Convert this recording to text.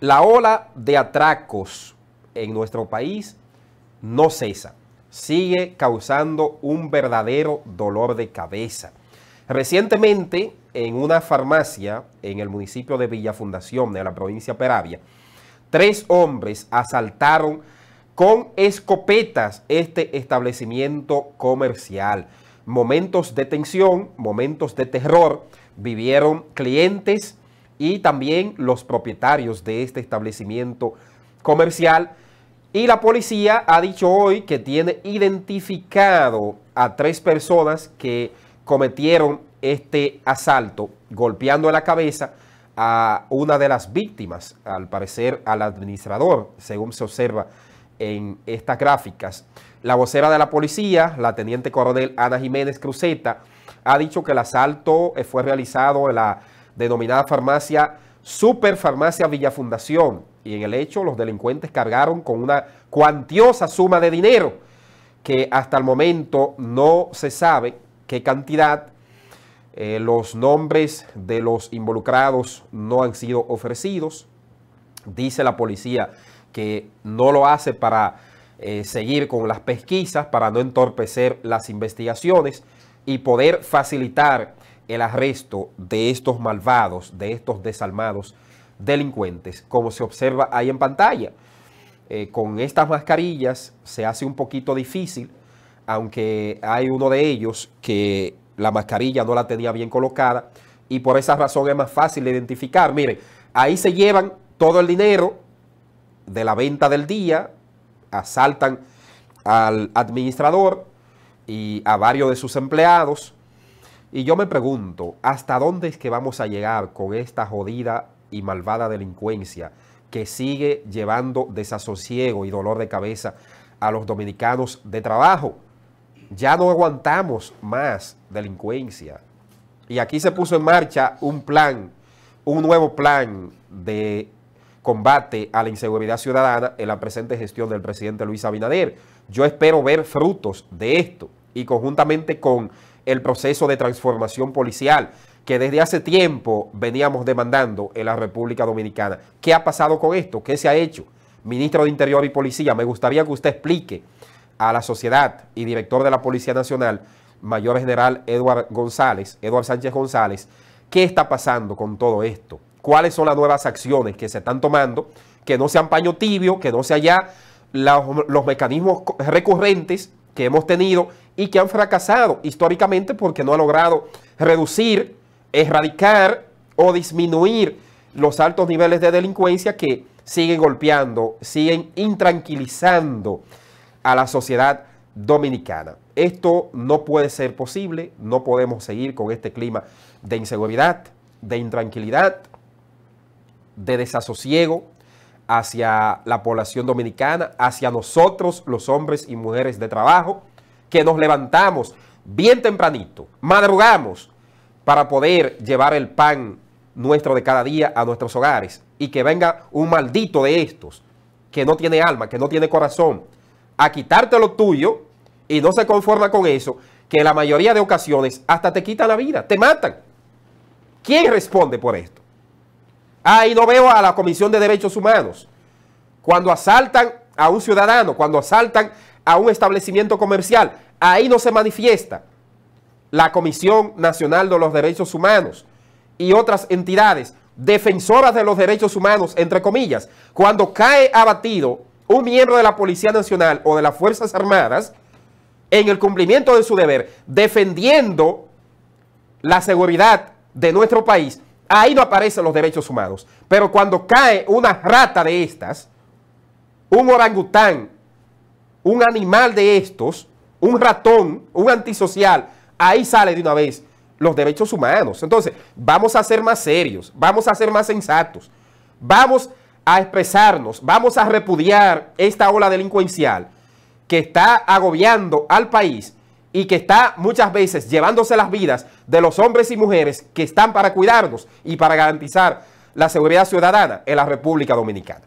La ola de atracos en nuestro país no cesa, sigue causando un verdadero dolor de cabeza. Recientemente, en una farmacia en el municipio de Villafundación de la provincia de Peravia, tres hombres asaltaron con escopetas este establecimiento comercial momentos de tensión, momentos de terror, vivieron clientes y también los propietarios de este establecimiento comercial. Y la policía ha dicho hoy que tiene identificado a tres personas que cometieron este asalto, golpeando la cabeza a una de las víctimas, al parecer al administrador, según se observa en estas gráficas. La vocera de la policía, la teniente coronel Ana Jiménez Cruzeta, ha dicho que el asalto eh, fue realizado en la denominada farmacia Superfarmacia Villa Fundación y en el hecho los delincuentes cargaron con una cuantiosa suma de dinero que hasta el momento no se sabe qué cantidad. Eh, los nombres de los involucrados no han sido ofrecidos, dice la policía que no lo hace para eh, seguir con las pesquisas, para no entorpecer las investigaciones y poder facilitar el arresto de estos malvados, de estos desalmados delincuentes, como se observa ahí en pantalla. Eh, con estas mascarillas se hace un poquito difícil, aunque hay uno de ellos que la mascarilla no la tenía bien colocada y por esa razón es más fácil identificar. Miren, ahí se llevan todo el dinero de la venta del día, asaltan al administrador y a varios de sus empleados. Y yo me pregunto, ¿hasta dónde es que vamos a llegar con esta jodida y malvada delincuencia que sigue llevando desasosiego y dolor de cabeza a los dominicanos de trabajo? Ya no aguantamos más delincuencia. Y aquí se puso en marcha un plan, un nuevo plan de combate a la inseguridad ciudadana en la presente gestión del presidente Luis Abinader. Yo espero ver frutos de esto y conjuntamente con el proceso de transformación policial que desde hace tiempo veníamos demandando en la República Dominicana. ¿Qué ha pasado con esto? ¿Qué se ha hecho? Ministro de Interior y Policía, me gustaría que usted explique a la sociedad y director de la Policía Nacional, Mayor General Eduard González, Eduard Sánchez González, qué está pasando con todo esto cuáles son las nuevas acciones que se están tomando, que no sean paño tibio, que no sea ya los mecanismos recurrentes que hemos tenido y que han fracasado históricamente porque no ha logrado reducir, erradicar o disminuir los altos niveles de delincuencia que siguen golpeando, siguen intranquilizando a la sociedad dominicana. Esto no puede ser posible, no podemos seguir con este clima de inseguridad, de intranquilidad, de desasosiego hacia la población dominicana, hacia nosotros los hombres y mujeres de trabajo, que nos levantamos bien tempranito, madrugamos para poder llevar el pan nuestro de cada día a nuestros hogares y que venga un maldito de estos que no tiene alma, que no tiene corazón, a quitarte lo tuyo y no se conforma con eso, que en la mayoría de ocasiones hasta te quitan la vida, te matan. ¿Quién responde por esto? Ahí no veo a la Comisión de Derechos Humanos. Cuando asaltan a un ciudadano, cuando asaltan a un establecimiento comercial, ahí no se manifiesta la Comisión Nacional de los Derechos Humanos y otras entidades defensoras de los derechos humanos, entre comillas, cuando cae abatido un miembro de la Policía Nacional o de las Fuerzas Armadas en el cumplimiento de su deber, defendiendo la seguridad de nuestro país, ahí no aparecen los derechos humanos. Pero cuando cae una rata de estas, un orangután, un animal de estos, un ratón, un antisocial, ahí sale de una vez los derechos humanos. Entonces, vamos a ser más serios, vamos a ser más sensatos, vamos a expresarnos, vamos a repudiar esta ola delincuencial que está agobiando al país y que está muchas veces llevándose las vidas de los hombres y mujeres que están para cuidarnos y para garantizar la seguridad ciudadana en la República Dominicana.